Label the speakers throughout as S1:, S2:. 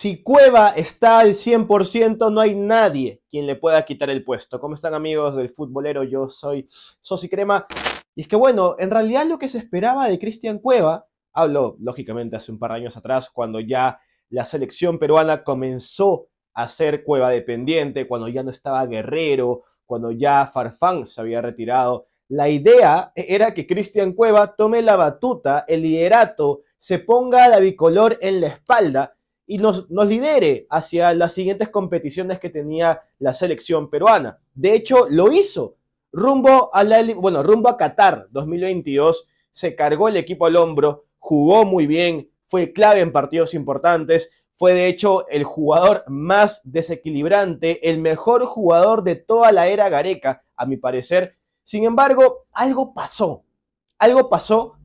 S1: Si Cueva está al 100%, no hay nadie quien le pueda quitar el puesto. ¿Cómo están amigos del futbolero? Yo soy Sosi Crema. Y es que bueno, en realidad lo que se esperaba de Cristian Cueva, habló lógicamente hace un par de años atrás, cuando ya la selección peruana comenzó a ser Cueva dependiente, cuando ya no estaba Guerrero, cuando ya Farfán se había retirado. La idea era que Cristian Cueva tome la batuta, el liderato, se ponga la bicolor en la espalda y nos, lidere hacia las siguientes competiciones que tenía la selección peruana. De hecho, lo hizo. Rumbo a, bueno, rumbo a Qatar 2022, se cargó el equipo al hombro, jugó muy bien, fue clave en partidos importantes, fue de hecho el jugador más desequilibrante, el mejor jugador de toda la era Gareca, a mi parecer. Sin embargo, algo pasó, algo pasó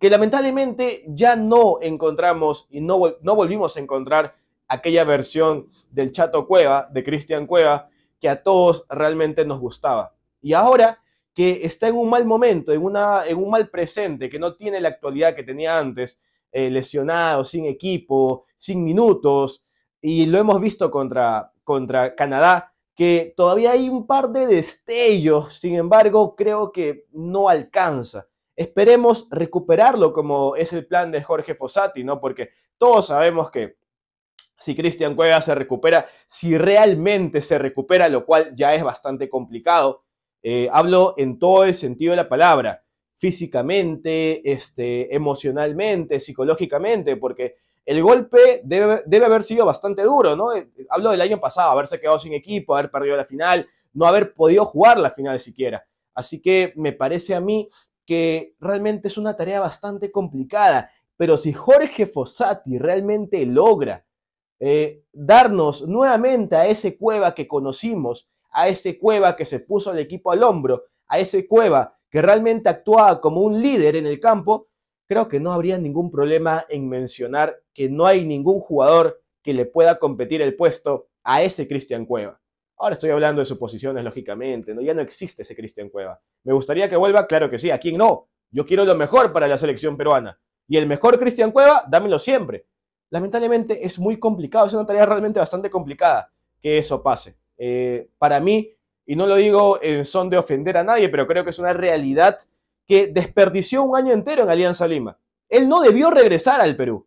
S1: que lamentablemente ya no encontramos y no, volvimos a encontrar aquella versión del Chato Cueva, de Cristian Cueva, que a todos realmente nos gustaba. Y ahora que está en un mal momento, en, una, en un mal presente, que no tiene la actualidad que tenía antes, eh, lesionado, sin equipo, sin minutos, y lo hemos visto contra, contra Canadá, que todavía hay un par de destellos, sin embargo, creo que no alcanza. Esperemos recuperarlo como es el plan de Jorge Fossati, ¿no? Porque todos sabemos que si Cristian Cuevas se recupera, si realmente se recupera, lo cual ya es bastante complicado, eh, hablo en todo el sentido de la palabra, físicamente, este, emocionalmente, psicológicamente, porque el golpe debe, debe, haber sido bastante duro, ¿no? Eh, hablo del año pasado, haberse quedado sin equipo, haber perdido la final, no haber podido jugar la final siquiera. Así que me parece a mí que realmente es una tarea bastante complicada, pero si Jorge Fossati realmente logra eh, darnos nuevamente a ese cueva que conocimos, a ese cueva que se puso al equipo al hombro, a ese cueva que realmente actuaba como un líder en el campo, creo que no habría ningún problema en mencionar que no hay ningún jugador que le pueda competir el puesto a ese Cristian Cueva. Ahora estoy hablando de suposiciones, lógicamente, ¿no? Ya no existe ese Cristian Cueva. ¿Me gustaría que vuelva? Claro que sí. ¿A quién no? Yo quiero lo mejor para la selección peruana. Y el mejor Cristian Cueva, dámelo siempre. Lamentablemente es muy complicado, es una tarea realmente bastante complicada que eso pase. Eh, para mí, y no lo digo en son de ofender a nadie, pero creo que es una realidad que desperdició un año entero en Alianza Lima. Él no debió regresar al Perú.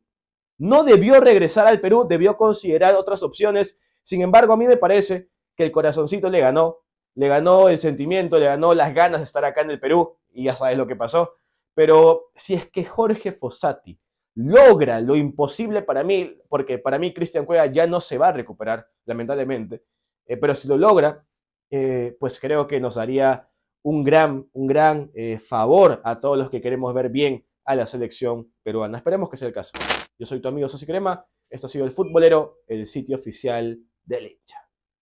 S1: No debió regresar al Perú, debió considerar otras opciones. Sin embargo, a mí me parece que el corazoncito le ganó, le ganó el sentimiento, le ganó las ganas de estar acá en el Perú, y ya sabes lo que pasó. Pero si es que Jorge Fossati logra lo imposible para mí, porque para mí Cristian Cueva ya no se va a recuperar, lamentablemente, eh, pero si lo logra, eh, pues creo que nos daría un gran, un gran eh, favor a todos los que queremos ver bien a la selección peruana. Esperemos que sea el caso. Yo soy tu amigo Sosy Crema, esto ha sido El Futbolero, el sitio oficial de hincha.